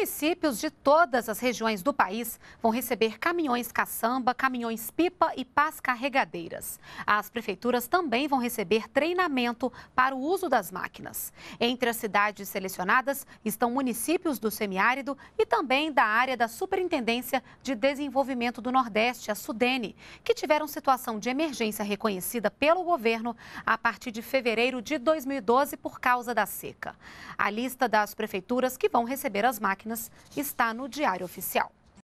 Municípios de todas as regiões do país vão receber caminhões caçamba, caminhões pipa e pás carregadeiras. As prefeituras também vão receber treinamento para o uso das máquinas. Entre as cidades selecionadas estão municípios do semiárido e também da área da Superintendência de Desenvolvimento do Nordeste, a Sudene, que tiveram situação de emergência reconhecida pelo governo a partir de fevereiro de 2012 por causa da seca. A lista das prefeituras que vão receber as máquinas está no Diário Oficial.